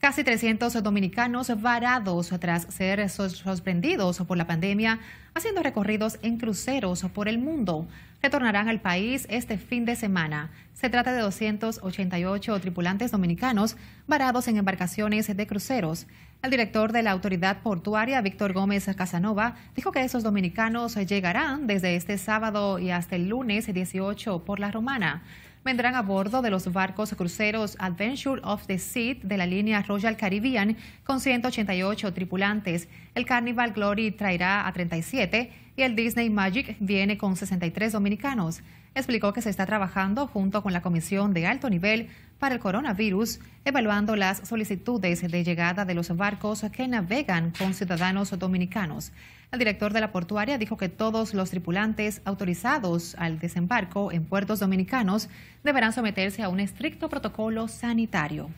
Casi 300 dominicanos varados tras ser sorprendidos por la pandemia haciendo recorridos en cruceros por el mundo retornarán al país este fin de semana. Se trata de 288 tripulantes dominicanos varados en embarcaciones de cruceros. El director de la autoridad portuaria, Víctor Gómez Casanova, dijo que esos dominicanos llegarán desde este sábado y hasta el lunes 18 por la Romana. Vendrán a bordo de los barcos cruceros Adventure of the Sea de la línea Royal Caribbean con 188 tripulantes. El Carnival Glory traerá a 37 y el Disney Magic viene con 63 dominicanos. Explicó que se está trabajando junto con la Comisión de Alto Nivel para el Coronavirus, evaluando las solicitudes de llegada de los barcos que navegan con ciudadanos dominicanos. El director de la portuaria dijo que todos los tripulantes autorizados al desembarco en puertos dominicanos deberán someterse a un estricto protocolo sanitario.